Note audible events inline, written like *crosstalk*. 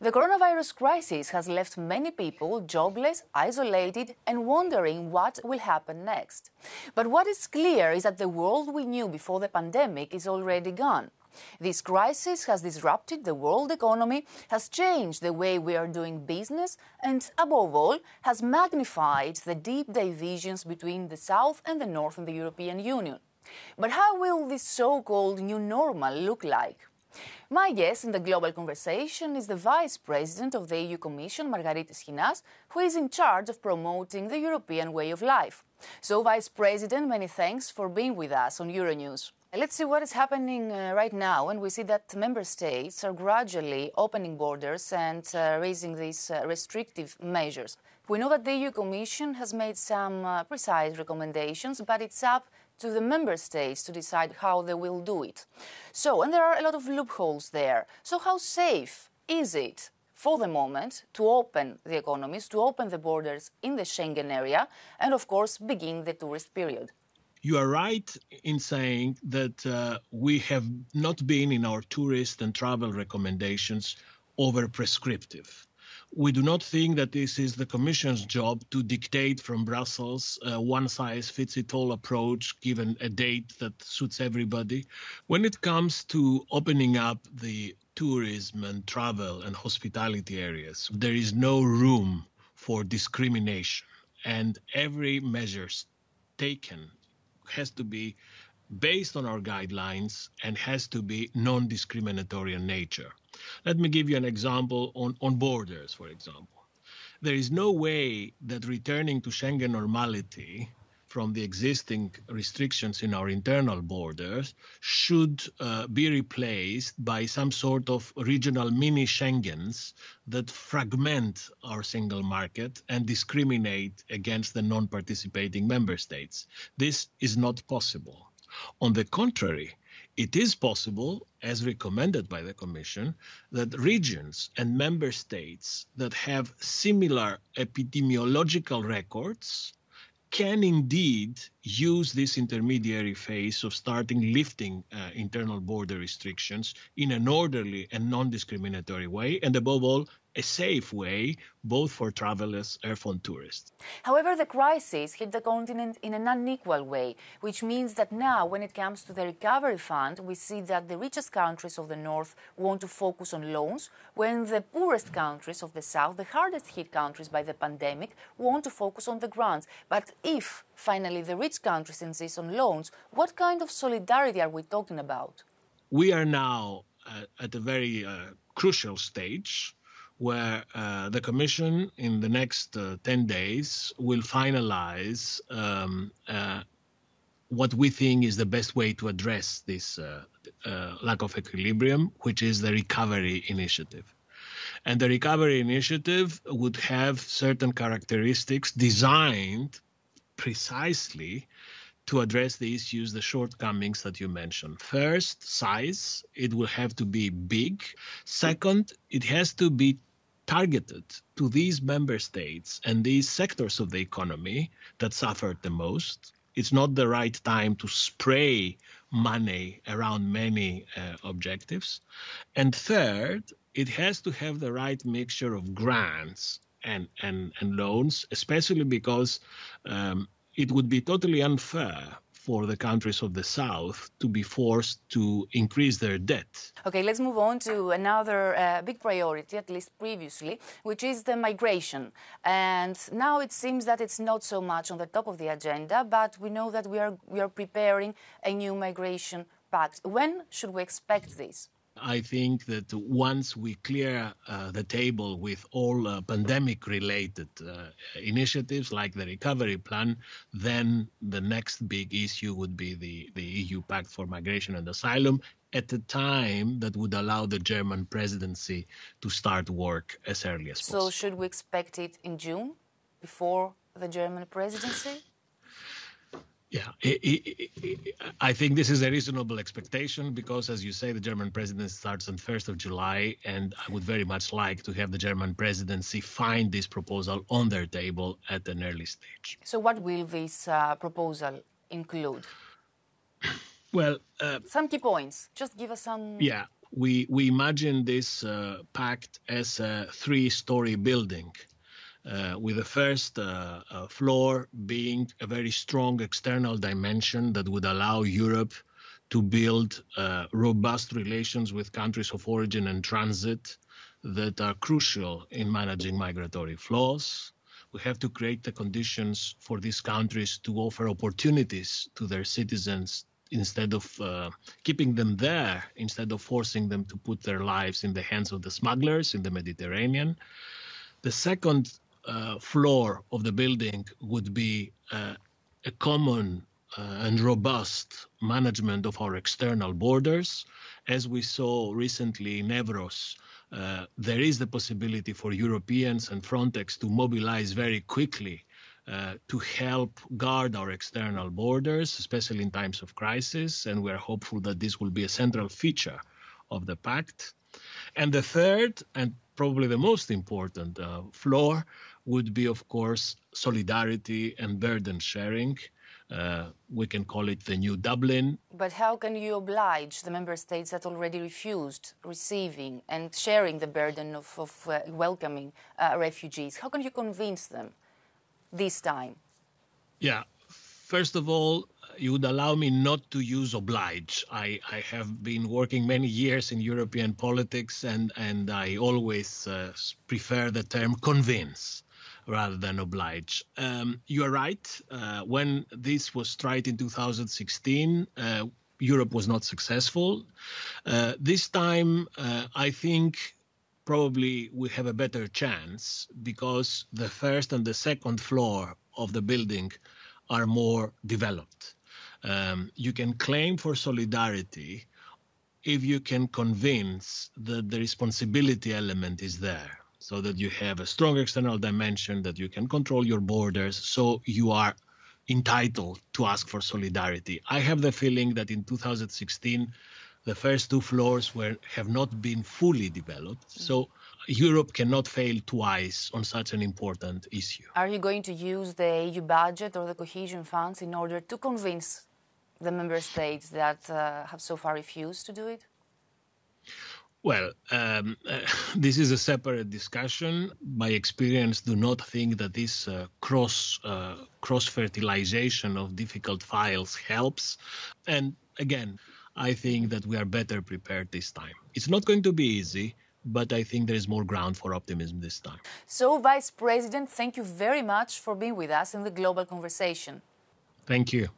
The coronavirus crisis has left many people jobless, isolated, and wondering what will happen next. But what is clear is that the world we knew before the pandemic is already gone. This crisis has disrupted the world economy, has changed the way we are doing business, and above all, has magnified the deep divisions between the South and the North in the European Union. But how will this so called new normal look like? My guest in the global conversation is the Vice President of the EU Commission, Margaritis Hinas, who is in charge of promoting the European way of life. So, Vice President, many thanks for being with us on Euronews. Let's see what is happening uh, right now, and we see that member states are gradually opening borders and uh, raising these uh, restrictive measures. We know that the EU Commission has made some uh, precise recommendations, but it's up to the member states to decide how they will do it. So, and there are a lot of loopholes there. So, how safe is it for the moment to open the economies, to open the borders in the Schengen area, and of course begin the tourist period. You are right in saying that uh, we have not been in our tourist and travel recommendations over prescriptive. We do not think that this is the Commission's job to dictate from Brussels a one size fits it all approach given a date that suits everybody. When it comes to opening up the tourism and travel and hospitality areas, there is no room for discrimination. And every measure taken has to be based on our guidelines and has to be non discriminatory in nature. Let me give you an example on, on borders, for example. There is no way that returning to Schengen normality from the existing restrictions in our internal borders should uh, be replaced by some sort of regional mini Schengens that fragment our single market and discriminate against the non participating member states. This is not possible. On the contrary, it is possible, as recommended by the Commission, that regions and member states that have similar epidemiological records can indeed use this intermediary phase of starting lifting uh, internal border restrictions in an orderly and non discriminatory way, and above all, a safe way both for travelers and for tourists. However, the crisis hit the continent in an unequal way, which means that now, when it comes to the recovery fund, we see that the richest countries of the north want to focus on loans, when the poorest countries of the south, the hardest hit countries by the pandemic, want to focus on the grants. But if finally the rich countries insist on loans, what kind of solidarity are we talking about? We are now uh, at a very uh, crucial stage where uh, the Commission in the next uh, 10 days will finalize um, uh, what we think is the best way to address this uh, uh, lack of equilibrium, which is the recovery initiative. And the recovery initiative would have certain characteristics designed precisely to address the issues, the shortcomings that you mentioned. First, size, it will have to be big. Second, it has to be targeted to these member states and these sectors of the economy that suffered the most. It's not the right time to spray money around many uh, objectives. And third, it has to have the right mixture of grants and, and, and loans, especially because um, it would be totally unfair for the countries of the South to be forced to increase their debt. Okay, let's move on to another uh, big priority, at least previously, which is the migration. And now it seems that it's not so much on the top of the agenda, but we know that we are, we are preparing a new migration pact. When should we expect this? I think that once we clear uh, the table with all uh, pandemic related uh, initiatives like the recovery plan, then the next big issue would be the, the EU Pact for Migration and Asylum at a time that would allow the German presidency to start work as early as so possible. So, should we expect it in June before the German presidency? Yeah, it, it, it, I think this is a reasonable expectation because, as you say, the German presidency starts on 1st of July, and I would very much like to have the German presidency find this proposal on their table at an early stage. So, what will this uh, proposal include? *clears throat* Well, uh, some key points. Just give us some. Yeah, we we imagine this uh, pact as a three-story building uh, with the first uh, uh, floor being a very strong external dimension that would allow Europe to build uh, robust relations with countries of origin and transit that are crucial in managing migratory flows. We have to create the conditions for these countries to offer opportunities to their citizens instead of uh, keeping them there, instead of forcing them to put their lives in the hands of the smugglers in the Mediterranean. The second uh, floor of the building would be uh, a common uh, and robust management of our external borders. As we saw recently in Evros, uh, there is the possibility for Europeans and Frontex to mobilize very quickly uh, to help guard our external borders, especially in times of crisis. And we're hopeful that this will be a central feature of the pact. And the third, and probably the most important uh, floor, would be, of course, solidarity and burden sharing. Uh, we can call it the new Dublin. But how can you oblige the member states that already refused receiving and sharing the burden of, of uh, welcoming uh, refugees? How can you convince them this time? Yeah, first of all, you would allow me not to use oblige. I, I, have been working many years in European politics, and, and I always uh, prefer the term convince rather than oblige. Um, you are right. Uh, when this was tried in 2016, uh, Europe was not successful. Uh, this time, uh, I think probably we have a better chance because the first and the second floor of the building are more developed. Um, you can claim for solidarity if you can convince that the responsibility element is there so that you have a strong external dimension, that you can control your borders, so you are entitled to ask for solidarity. I have the feeling that in 2016, the first two floors were have not been fully developed. Mm. So Europe cannot fail twice on such an important issue. Are you going to use the EU budget or the cohesion funds in order to convince the member states that uh, have so far refused to do it? Well, um, uh, *laughs* this is a separate discussion. My experience do not think that this uh, cross uh, cross fertilization of difficult files helps. And again, I think that we are better prepared this time. It's not going to be easy. But I think there is more ground for optimism this time. So, Vice President, thank you very much for being with us in the global conversation. Thank you.